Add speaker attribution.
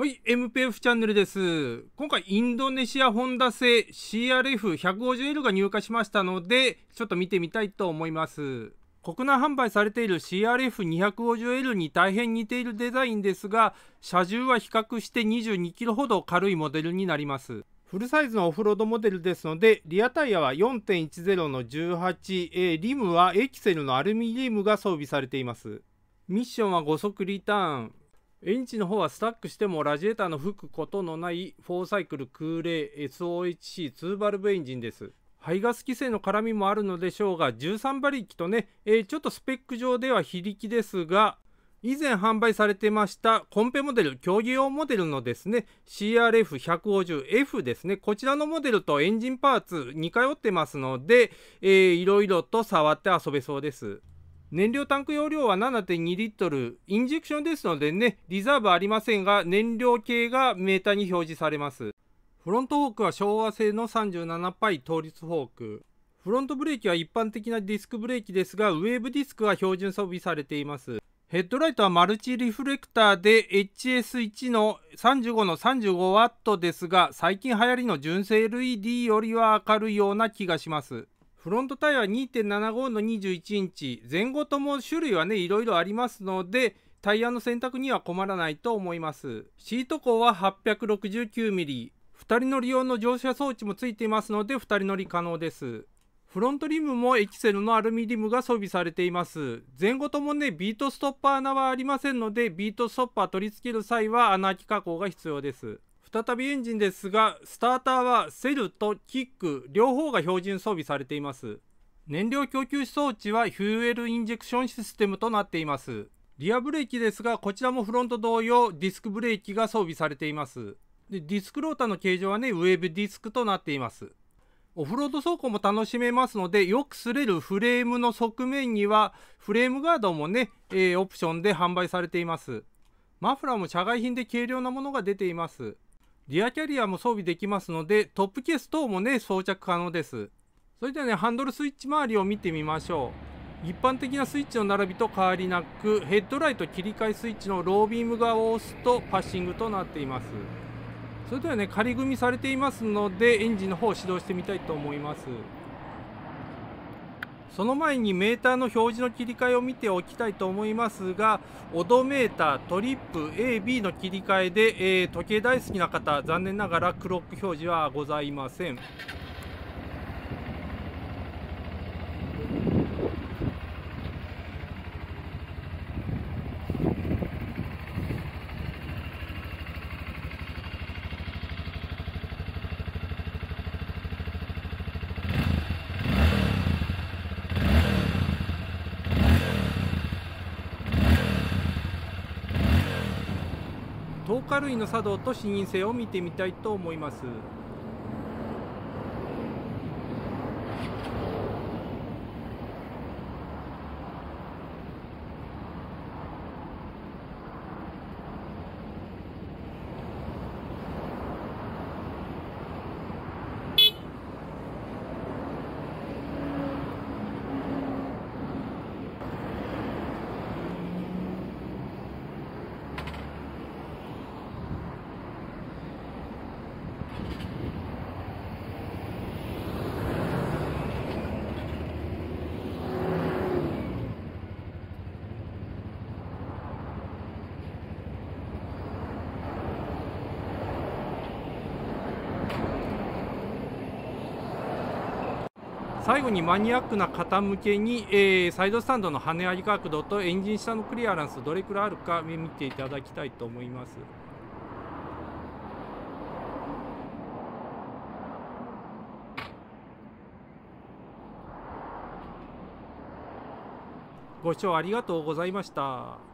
Speaker 1: はい、MPF チャンネルです。今回、インドネシアホンダ製 CRF150L が入荷しましたので、ちょっと見てみたいと思います。国内販売されている CRF250L に大変似ているデザインですが、車重は比較して 22kg ほど軽いモデルになります。フルサイズのオフロードモデルですので、リアタイヤは4.10の18、リムはエキセルのアルミリウムが装備されています。ミッションは5速リターン、エンジンの方はスタックしてもラジエーターの吹くことのない4サイクル空冷 SOHC2 バルブエンジンです。排ガス規制の絡みもあるのでしょうが13馬力とね、えー、ちょっとスペック上では非力ですが以前販売されてましたコンペモデル競技用モデルのですね CRF150F ですねこちらのモデルとエンジンパーツ似通ってますので、えー、いろいろと触って遊べそうです。燃料タンク容量は7.2リットル、インジェクションですのでね、リザーブありませんが、燃料系がメーターに表示されます。フロントフォークは昭和製の37パイ倒立フォーク。フロントブレーキは一般的なディスクブレーキですが、ウェーブディスクは標準装備されています。ヘッドライトはマルチリフレクターで HS1 の35の 35W ですが、最近流行りの純正 LED よりは明るいような気がします。フロントタイヤは2.75の21インチ、前後とも種類はね、いろいろありますので、タイヤの選択には困らないと思います。シート高は8 6 9ミリ、2人乗り用の乗車装置もついていますので、2人乗り可能です。フロントリムもエキセルのアルミリムが装備されています。前後ともね、ビートストッパー穴はありませんので、ビートストッパー取り付ける際は穴開き加工が必要です。再びエンジンですがスターターはセルとキック両方が標準装備されています燃料供給装置はフューエルインジェクションシステムとなっていますリアブレーキですがこちらもフロント同様ディスクブレーキが装備されていますでディスクローターの形状はねウェーブディスクとなっていますオフロード走行も楽しめますのでよく擦れるフレームの側面にはフレームガードもね、えー、オプションで販売されていますマフラーも社外品で軽量なものが出ていますリアキャリアも装備できますので、トップケース等もね、装着可能です。それではね、ハンドルスイッチ周りを見てみましょう。一般的なスイッチの並びと変わりなく、ヘッドライト切り替えスイッチのロービーム側を押すとパッシングとなっています。それではね、仮組みされていますので、エンジンの方を始動してみたいと思います。その前にメーターの表示の切り替えを見ておきたいと思いますが、オドメーター、トリップ、AB の切り替えで、えー、時計大好きな方、残念ながらクロック表示はございません。糖化類の茶道と視認性を見てみたいと思います。最後にマニアックな方向けに、えー、サイドスタンドの跳ね上げ角度とエンジン下のクリアランスどれくらいあるか見ていただきたいと思います。ご視聴ありがとうございました。